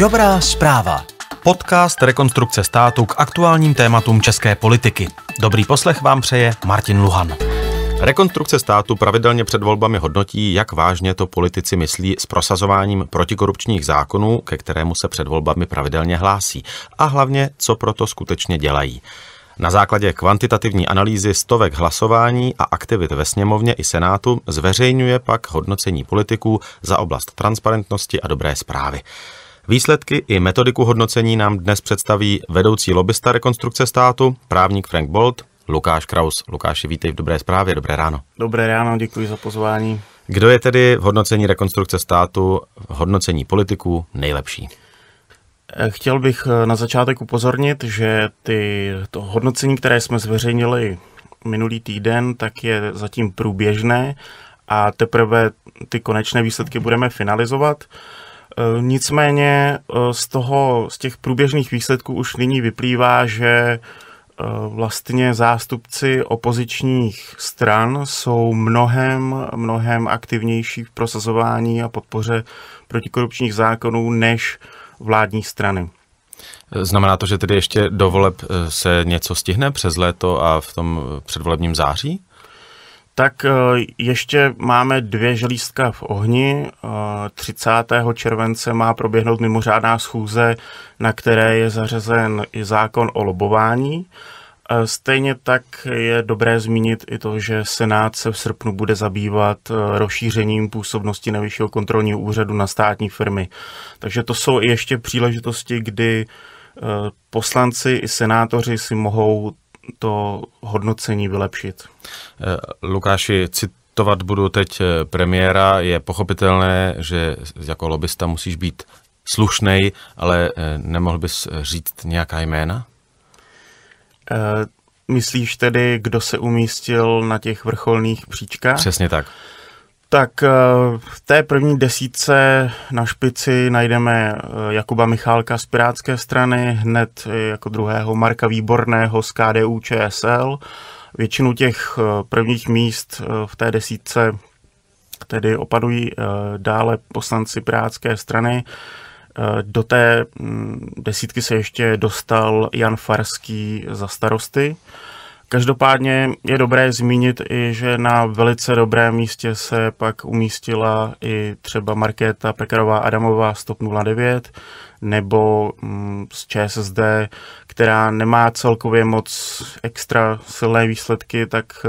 Dobrá zpráva. Podcast Rekonstrukce státu k aktuálním tématům české politiky. Dobrý poslech vám přeje Martin Luhan. Rekonstrukce státu pravidelně před volbami hodnotí, jak vážně to politici myslí s prosazováním protikorupčních zákonů, ke kterému se před volbami pravidelně hlásí, a hlavně, co proto skutečně dělají. Na základě kvantitativní analýzy stovek hlasování a aktivit ve sněmovně i senátu zveřejňuje pak hodnocení politiků za oblast transparentnosti a dobré zprávy. Výsledky i metodiku hodnocení nám dnes představí vedoucí lobista rekonstrukce státu, právník Frank Bolt, Lukáš Kraus. Lukáši, vítej v dobré zprávě, dobré ráno. Dobré ráno, děkuji za pozvání. Kdo je tedy v hodnocení rekonstrukce státu, v hodnocení politiků nejlepší? Chtěl bych eh, na začátek upozornit, že ty, to hodnocení, které jsme zveřejnili minulý týden, tak je zatím průběžné a teprve ty konečné výsledky budeme finalizovat. Eh, nicméně eh, z toho, z těch průběžných výsledků už nyní vyplývá, že eh, vlastně zástupci opozičních stran jsou mnohem, mnohem aktivnější v prosazování a podpoře protikorupčních zákonů než vládní strany. Znamená to, že tedy ještě do voleb se něco stihne přes léto a v tom předvolebním září? Tak eh, ještě máme dvě želízka v ohni. 30. Eh, července má proběhnout mimořádná schůze, na které je zařazen i zákon o lobování. Eh, stejně tak je dobré zmínit i to, že Senát se v srpnu bude zabývat rozšířením působnosti Nejvyššího kontrolního úřadu na státní firmy. Takže to jsou i ještě příležitosti, kdy poslanci i senátoři si mohou to hodnocení vylepšit? Eh, Lukáši, citovat budu teď eh, premiéra. Je pochopitelné, že jako lobista musíš být slušnej, ale eh, nemohl bys říct nějaká jména? myslíš tedy, kdo se umístil na těch vrcholných příčkách? Přesně tak. Tak eh, v té první desítce na špici najdeme eh, Jakuba Michálka z Pirátské strany, hned eh, jako druhého Marka Výborného z KDU ČSL. Většinu těch prvních míst v té desítce tedy opadují dále poslanci Pirátské strany. Do té mm, desítky se ještě dostal Jan Farský za starosty. Každopádně je dobré zmínit i, že na velice dobrém místě se pak umístila i třeba Markéta Pekarová Adamová Stop 09, nebo mm, z ČSSD, která nemá celkově moc extra silné výsledky, tak eh,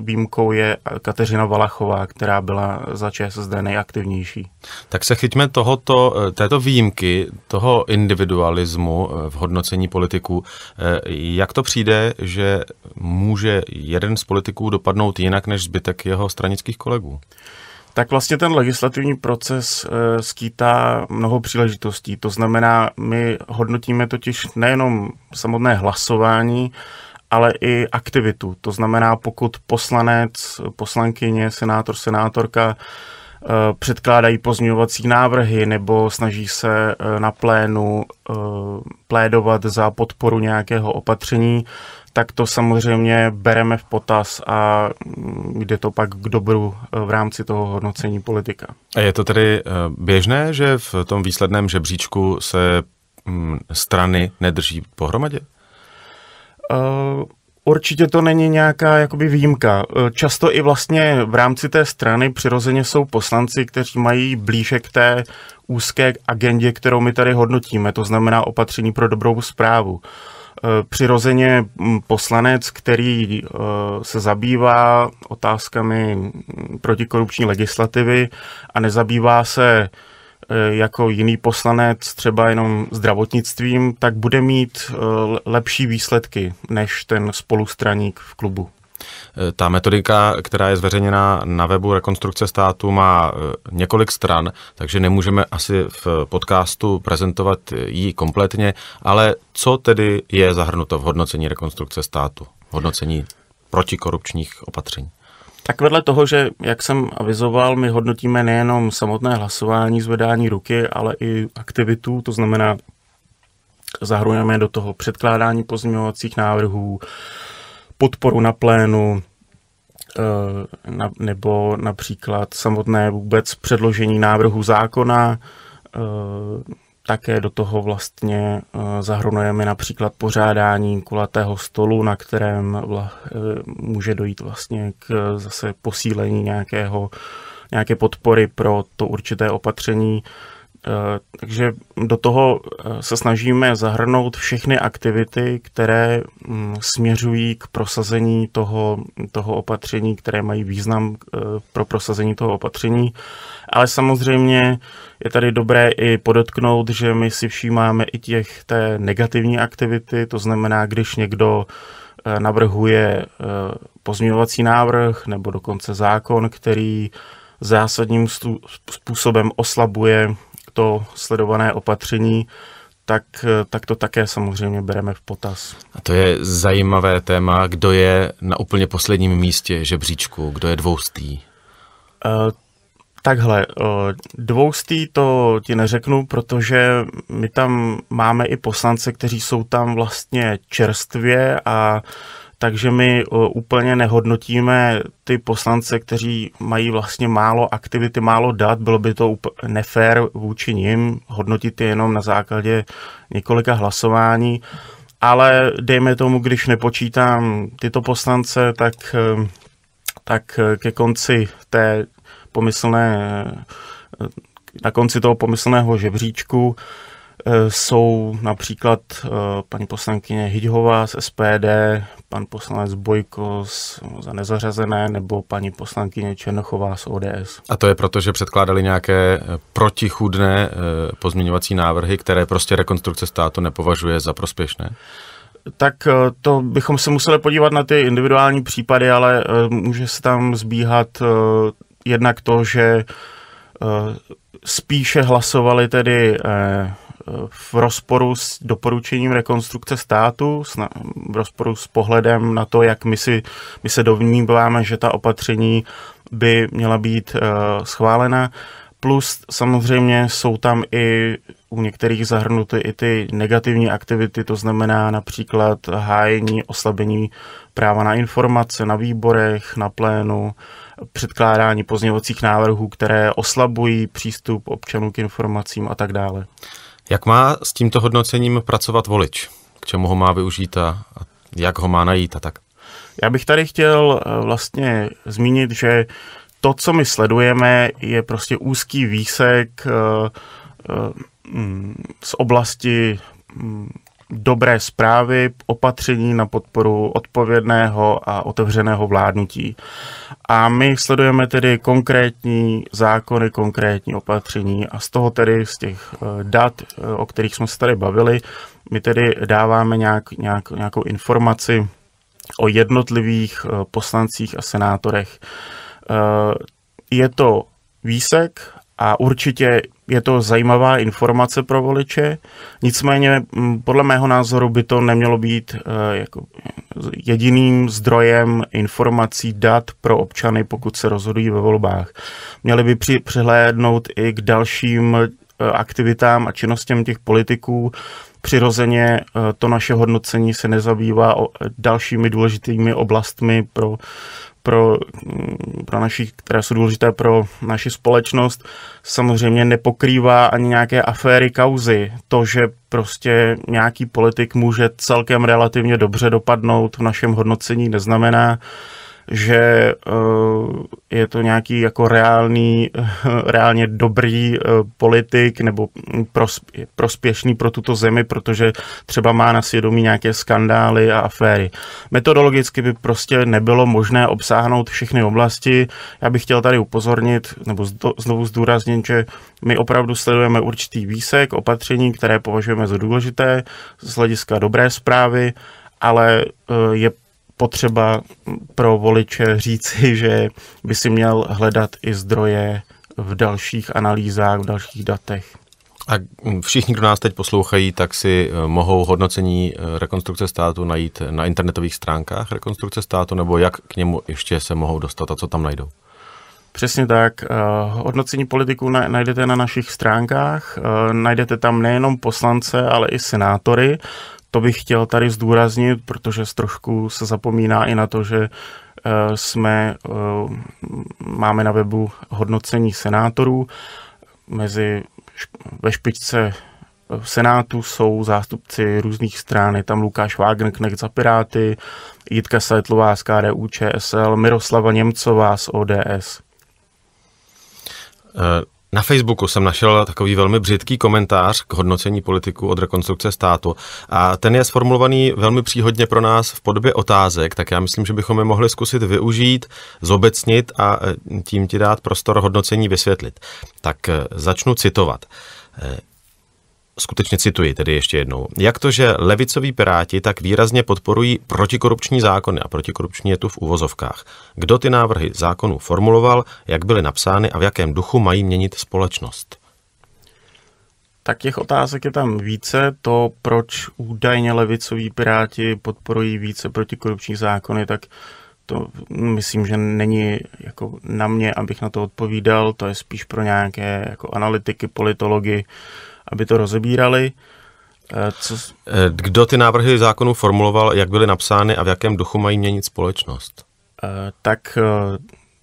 výjimkou je Kateřina Valachová, která byla za ČSSD nejaktivnější. Tak se chytme tohoto, eh, této výjimky, toho individualismu eh, v hodnocení politiků. Jak to přijde, že může jeden z politiků dopadnout jinak než zbytek jeho stranických kolegů? tak vlastně ten legislativní proces eh, skýtá mnoho příležitostí. To znamená, my hodnotíme totiž nejenom samotné hlasování, ale i aktivitu. To znamená, pokud poslanec, poslankyně, senátor, senátorka Eh, předkládají pozměňovací návrhy nebo snaží se eh, na plénu eh, plédovat za podporu nějakého opatření, tak to samozřejmě bereme v potaz a mm, jde to pak k dobru v rámci toho hodnocení politika. A je to tedy běžné, že v tom výsledném žebříčku se mm, strany nedrží pohromadě? Uh Určitě to není nějaká jakoby výjimka. E, často i vlastně v rámci té strany přirozeně jsou poslanci, kteří mají blíže k té úzké agendě, kterou my tady hodnotíme, to znamená opatření pro dobrou zprávu. E, přirozeně poslanec, který e, se zabývá otázkami protikorupční legislativy a nezabývá se E, jako jiný poslanec, třeba jenom zdravotnictvím, tak bude mít e, lepší výsledky než ten spolustraník v klubu. E, ta metodika, která je zveřejněna na webu Rekonstrukce státu, má několik stran, takže nemůžeme asi v podcastu prezentovat ji kompletně, ale co tedy je zahrnuto v hodnocení Rekonstrukce státu, hodnocení protikorupčních opatření? Tak vedle toho, že, jak jsem avizoval, my hodnotíme nejenom samotné hlasování, zvedání ruky, ale i aktivitu, to znamená, zahrujeme do toho předkládání pozměňovacích návrhů, podporu na plénu, eh, nebo například samotné vůbec předložení návrhu zákona, eh, také do toho vlastně eh, zahrnujeme například pořádání kulatého stolu, na kterém vla, eh, může dojít vlastně k eh, zase posílení nějakého, nějaké podpory pro to určité opatření Eh, takže do toho eh, se snažíme zahrnout všechny aktivity, které mm, směřují k prosazení toho, toho opatření, které mají význam eh, pro prosazení toho opatření. Ale samozřejmě je tady dobré i podotknout, že my si všímáme i těch té negativní aktivity, to znamená, když někdo navrhuje pozměňovací návrh nebo dokonce zákon, který zásadním způsobem oslabuje to sledované opatření, tak, tak to také samozřejmě bereme v potaz. A to je zajímavé téma, kdo je na úplně posledním místě žebříčku, kdo je dvoustý? Uh, Takhle, eh, dvoustý to ti neřeknu, protože my tam máme i poslance, kteří jsou tam vlastně čerstvě a takže my úplně nehodnotíme ty poslance, kteří mají vlastně málo aktivity, málo dat. Bylo by to nefér vůči nim hodnotit je jenom na základě několika hlasování. Ale dejme tomu, když nepočítám tyto poslance, tak, e, tak ke konci té pomyslné, e, na konci toho pomyslného žebříčku Eh, jsou například eh, paní poslankyně Hyďhová z SPD, pan poslanec Bojko z, no, za nezařazené nebo paní poslankyně Černochová z ODS. A to je proto, že předkládali nějaké eh, protichudné pozměňovací návrhy, které prostě rekonstrukce státu nepovažuje za prospěšné? tak to bychom se museli podívat na ty individuální případy, ale může se tam zbíhat jednak to, že spíše hlasovali tedy v rozporu s doporučením rekonstrukce státu, v rozporu s pohledem na to, jak my, si, my se dovníváme, že ta opatření by měla být eh, schválena. Plus samozřejmě jsou tam i u některých zahrnuty i ty negativní aktivity, to znamená například hájení, oslabení práva na informace, na výborech, na plénu, předkládání pozněvacích návrhů, které oslabují přístup občanů k informacím a tak dále. Jak má s tímto hodnocením pracovat volič? K čemu ho má využít a, a jak ho má najít a tak? Já bych tady chtěl eh, vlastně zmínit, že to, co my sledujeme, je prostě úzký výsek eh, eh, mm, z oblasti mm, dobré zprávy, opatření na podporu odpovědného a otevřeného vládnutí. A my sledujeme tedy konkrétní zákony, konkrétní opatření a z toho tedy, z těch eh, dat, eh, o kterých jsme se tady bavili, my tedy dáváme nějak, nějak, nějakou informaci o jednotlivých eh, poslancích a senátorech. Je to výsek a určitě je to zajímavá informace pro voliče, nicméně mm, podle mého názoru by to nemělo být eh, jako jediným zdrojem informací dat pro občany, pokud se rozhodují ve volbách. Měli by při, přihlédnout i k dalším eh, aktivitám a činnostem těch politiků. Přirozeně eh, to naše hodnocení se nezabývá dalšími důležitými oblastmi pro pro, mm, pro naši, které jsou důležité pro naši společnost, samozřejmě nepokrývá ani nějaké aféry kauzy. To, že prostě nějaký politik může celkem relativně dobře dopadnout v našem hodnocení, neznamená, že eh, je to nějaký jako reálný, reálně dobrý eh, politik nebo prospěšný pro tuto zemi, protože třeba má na svědomí nějaké skandály a aféry. Metodologicky by prostě nebylo možné obsáhnout všechny oblasti. Já bych chtěl tady upozornit nebo znovu zdůraznit, že my opravdu sledujeme určitý výsek opatření, které považujeme za důležité z hlediska dobré zprávy, ale eh, je potřeba pro voliče říci, že by si měl hledat i zdroje v dalších analýzách, v dalších datech. A všichni, kdo nás teď poslouchají, tak si eh, mohou hodnocení eh, rekonstrukce státu najít na internetových stránkách rekonstrukce státu, nebo jak k němu ještě se mohou dostat a co tam najdou? Přesně tak. Eh, hodnocení politiků najdete na našich stránkách. Najdete tam nejenom poslance, ale i senátory to bych chtěl tady zdůraznit, protože trošku se zapomíná i na to, že eh, jsme, eh, máme na webu hodnocení senátorů. Mezi, ve špičce v eh, Senátu jsou zástupci různých stran. Je tam Lukáš Wagner, za Piráty, Jitka Sajtlová z KDU ČSL, Miroslava Němcová z ODS. Uh. Na Facebooku jsem našel takový velmi břitký komentář k hodnocení politiku od rekonstrukce státu a ten je sformulovaný velmi příhodně pro nás v podobě otázek, tak já myslím, že bychom je mohli zkusit využít, zobecnit a e, tím ti dát prostor hodnocení vysvětlit. Tak e, začnu citovat. E, skutečně cituji tedy ještě jednou, jak to, že levicoví piráti tak výrazně podporují protikorupční zákony a protikorupční je tu v uvozovkách. Kdo ty návrhy zákonů formuloval, jak byly napsány a v jakém duchu mají měnit společnost? Tak těch otázek je tam více. To, proč údajně levicoví piráti podporují více protikorupční zákony, tak uh, to myslím, že není jako na mě, abych na to odpovídal, to je spíš pro nějaké jako analytiky, politology, aby to rozebírali. Eh, co... Eh, kdo ty návrhy zákonů formuloval, jak byly napsány a v jakém duchu mají měnit společnost? Eh, tak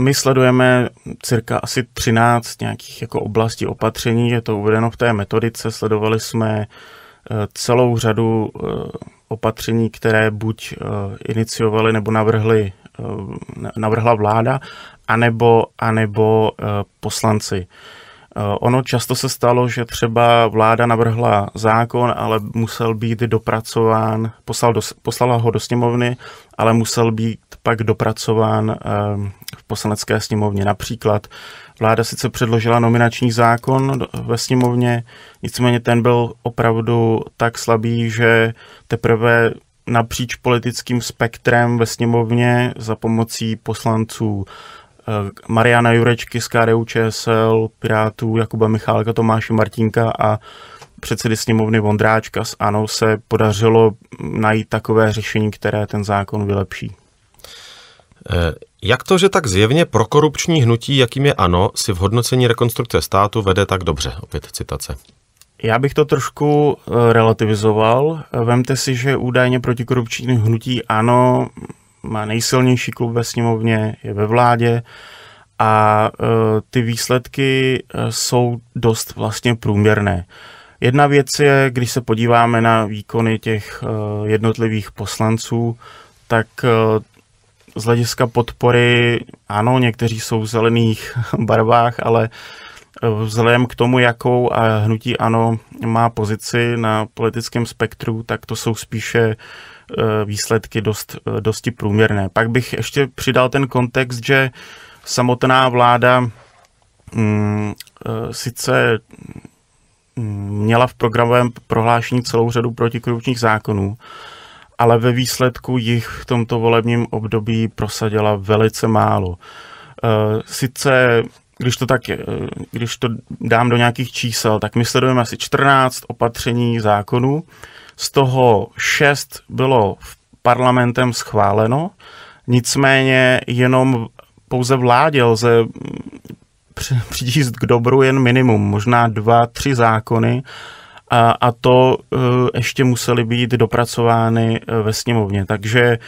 my sledujeme cirka asi 13 nějakých jako oblastí opatření, je to uvedeno v té metodice, sledovali jsme celou řadu opatření, které buď iniciovali nebo navrhli Eh, navrhla vláda, anebo, anebo eh, poslanci. Eh, ono často se stalo, že třeba vláda navrhla zákon, ale musel být dopracován, poslal do, poslala ho do sněmovny, ale musel být pak dopracován v poslanecké sněmovně. Například vláda sice předložila nominační zákon ve sněmovně, nicméně ten byl opravdu tak slabý, že teprve napříč politickým spektrem ve sněmovně za pomocí poslanců eh, Mariana Jurečky z KDU ČSL, Pirátů, Jakuba Michálka, Tomáše Martinka a předsedy sněmovny Vondráčka z ANO se podařilo najít takové řešení, které ten zákon vylepší. Eh, jak to, že tak zjevně prokorupční hnutí, jakým je ANO, si v hodnocení rekonstrukce státu vede tak dobře? Opět citace. Já bych to trošku eh, relativizoval. Vemte si, že údajně protikorupční hnutí ANO má nejsilnější klub ve sněmovně, je ve vládě a eh, ty výsledky eh, jsou dost vlastně průměrné. Jedna věc je, když se podíváme na výkony těch jednotlivých poslanců, tak z hlediska podpory, ano, někteří jsou v zelených barvách, ale uh, Vzhledem k tomu, jakou hnutí ANO má pozici na politickém spektru, tak to jsou spíše e, výsledky dost, e, dosti průměrné. Pak bych ještě přidal ten kontext, že samotná vláda mm, e, sice mm, měla v programovém prohlášení celou řadu protikorupčních zákonů, ale ve výsledku jich v tomto volebním období prosadila velice málo. Sice když to tak, eh, když to dám do nějakých čísel, tak my sledujeme asi 14 opatření zákonů, z toho 6 bylo parlamentem schváleno, nicméně jenom pouze vládě lze mm, přidíst k dobru jen minimum, možná dva, tři zákony, a, a to eh, ještě musely být dopracovány eh, ve sněmovně. Takže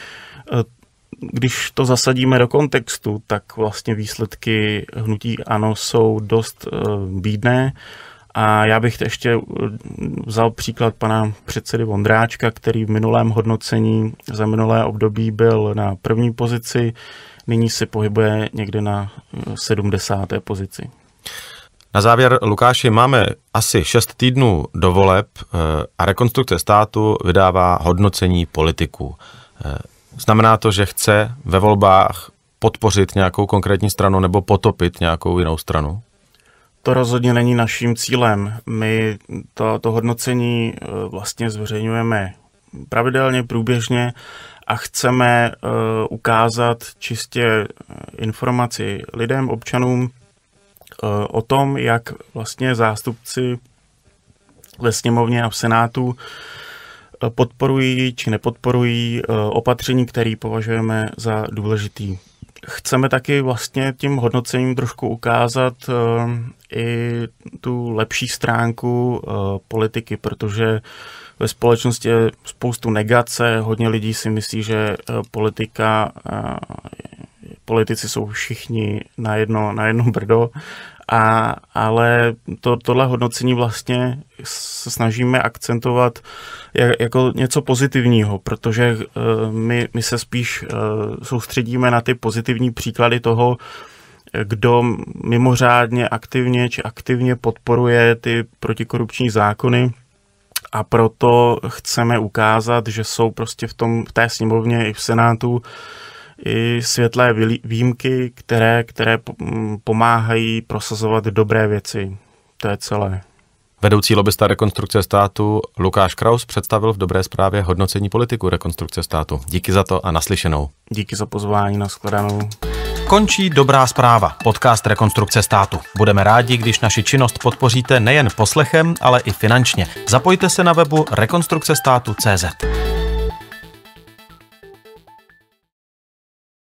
když to zasadíme do kontextu, tak vlastně výsledky hnutí ANO jsou dost eh, bídné. A já bych ještě eh, vzal příklad pana předsedy Vondráčka, který v minulém hodnocení za minulé období byl na první pozici, nyní se pohybuje někde na 70. Eh, pozici. Na závěr, Lukáši, máme asi 6 týdnů do voleb a rekonstrukce státu vydává hodnocení politiků. Znamená to, že chce ve volbách podpořit nějakou konkrétní stranu nebo potopit nějakou jinou stranu? To rozhodně není naším cílem. My to, to hodnocení eh, vlastně zveřejňujeme pravidelně, průběžně a chceme eh, ukázat čistě eh, informaci lidem, občanům o tom, jak vlastně zástupci ve sněmovně a v senátu Eh, podporují či nepodporují eh, opatření, které považujeme za důležitý. Chceme taky vlastně tím hodnocením trošku ukázat eh, i tu lepší stránku politiky, protože ve společnosti je spoustu negace, hodně lidí si myslí, že politika, politici jsou všichni na jedno, na jedno brdo, a, ale to, tohle hodnocení vlastně se snažíme akcentovat jako něco pozitivního, protože eh, my, my se spíš eh, soustředíme na ty pozitivní příklady toho, kdo mimořádně aktivně či aktivně podporuje ty protikorupční zákony a proto chceme ukázat, že jsou prostě v, tom, v té sněmovně i v Senátu i světlé výjimky, které, které mm, pomáhají prosazovat dobré věci. To je celé. Vedoucí lobista rekonstrukce státu Lukáš Kraus představil v dobré zprávě hodnocení politiku rekonstrukce státu. Díky za to a naslyšenou. Díky za pozvání na skladanou. Končí Dobrá zpráva, podcast Rekonstrukce státu. Budeme rádi, když naši činnost podpoříte nejen poslechem, ale i finančně. Zapojte se na webu rekonstrukcestátu.cz. státu.cz.